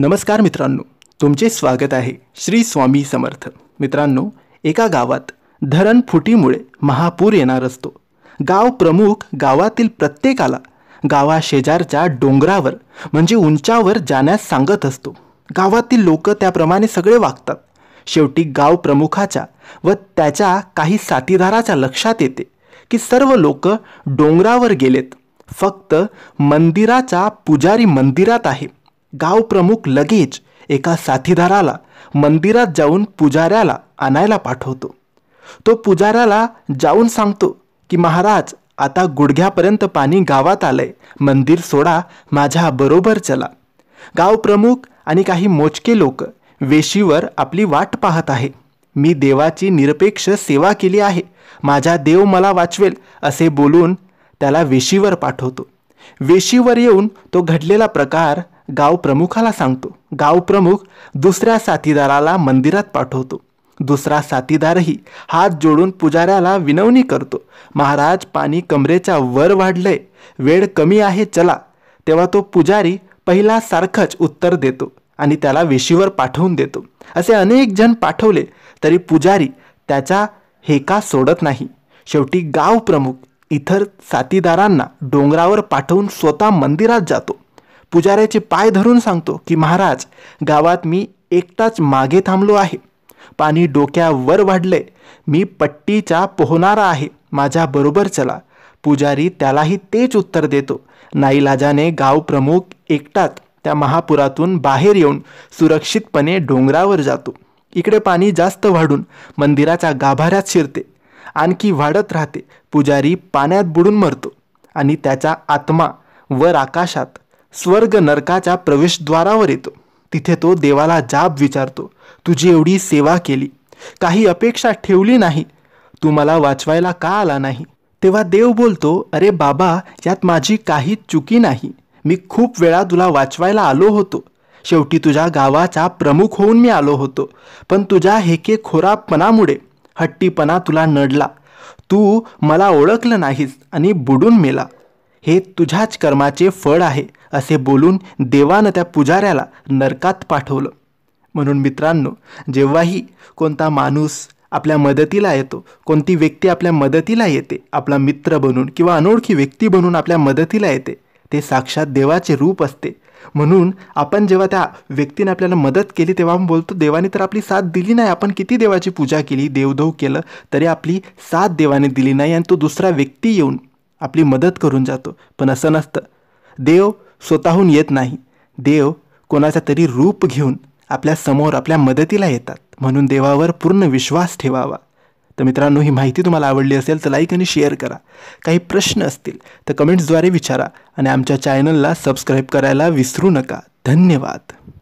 नमस्कार मित्रांनो तुमचे स्वागत आहे श्री स्वामी समर्थ मित्रांनो एका गावात धरण फुटीमुळे महापूर येणार असतो गाव प्रमुख गावातील प्रत्येकाला गावाशेजारच्या डोंगरावर म्हणजे उंचावर जाण्यास सांगत असतो गावातील लोक त्याप्रमाणे सगळे वागतात शेवटी गाव प्रमुखाच्या व त्याच्या काही साथीदाराच्या लक्षात येते की सर्व लोक डोंगरावर गेलेत फक्त मंदिराचा पुजारी मंदिरात आहे गाव प्रमुख लगेच एका साथीदाराला मंदिरात जाऊन पुजाऱ्याला आणायला पाठवतो तो पुजाऱ्याला जाऊन सांगतो की महाराज आता गुडघ्यापर्यंत पाणी गावात आलंय मंदिर सोडा माझ्या बरोबर चला गाव प्रमुख आणि काही मोजके लोक वेशीवर आपली वाट पाहत आहे मी देवाची निरपेक्ष सेवा केली आहे माझा देव मला वाचवेल असे बोलून त्याला वेशीवर पाठवतो वेशीवर येऊन तो घडलेला प्रकार गाव प्रमुखाला सांगतो गाव प्रमुख दुसऱ्या साथीदाराला मंदिरात पाठवतो दुसरा साथीदारही हात जोडून पुजाऱ्याला विनवणी करतो महाराज पाणी कमरेच्या वर वाढलंय वेळ कमी आहे चला तेव्हा तो पुजारी पहिला सारखंच उत्तर देतो आणि त्याला वेशीवर पाठवून देतो असे अनेक जण पाठवले तरी पुजारी त्याचा हेका सोडत नाही शेवटी गाव प्रमुख इतर साथीदारांना डोंगरावर पाठवून स्वतः मंदिरात जातो पुजाऱ्याचे पाय धरून सांगतो की महाराज गावात मी एकटाच मागे थांबलो आहे पाणी डोक्यावर वाढले मी पट्टीचा पोहणारा आहे माझ्याबरोबर चला पुजारी त्यालाही तेच उत्तर देतो नाईलाजाने गावप्रमुख एकटाच त्या महापुरातून बाहेर येऊन सुरक्षितपणे डोंगरावर जातो इकडे पाणी जास्त वाढून मंदिराच्या गाभाऱ्यात शिरते आणखी वाढत राहते पुजारी पाण्यात बुडून मरतो आणि त्याचा आत्मा वर आकाशात स्वर्ग नरकाच्या प्रवेशद्वारावर येतो तिथे तो देवाला जाब विचारतो तुझी एवढी सेवा केली काही अपेक्षा ठेवली नाही तू मला वाचवायला का आला नाही तेव्हा देव बोलतो अरे बाबा यात माझी काही चुकी नाही मी खूप वेळा तुला वाचवायला आलो होतो शेवटी तुझ्या गावाचा प्रमुख होऊन मी आलो होतो पण तुझ्या हेके खोरापणामुळे हट्टीपणा तुला नडला तू मला ओळखलं नाहीस आणि बुडून मेला हे तुझ्याच कर्माचे फळ आहे असे बोलून देवानं त्या पुजाऱ्याला नरकात पाठवलं म्हणून मित्रांनो जेव्हाही कोणता माणूस आपल्या मदतीला येतो कोणती व्यक्ती आपल्या मदतीला येते आपला मित्र बनून किंवा अनोळखी व्यक्ती बनून आपल्या मदतीला येते ते साक्षात देवाचे रूप असते म्हणून आपण जेव्हा त्या व्यक्तीने आपल्याला मदत केली तेव्हा आपण बोलतो देवाने तर आपली साथ दिली नाही आपण किती देवाची पूजा केली देवधव केलं तरी आपली साथ देवाने दिली नाही आणि तो दुसरा व्यक्ती येऊन आपली मदत करून जातो पण असं नसतं देव स्वतःहून येत नाही देव कोणाचा तरी रूप घेऊन आपल्या समोर आपल्या मदतीला येतात म्हणून देवावर पूर्ण विश्वास ठेवावा तर मित्रांनो ही माहिती तुम्हाला आवडली असेल तर लाईक आणि शेअर करा काही प्रश्न असतील तर कमेंट्सद्वारे विचारा आणि आमच्या चॅनलला सबस्क्राईब करायला विसरू नका धन्यवाद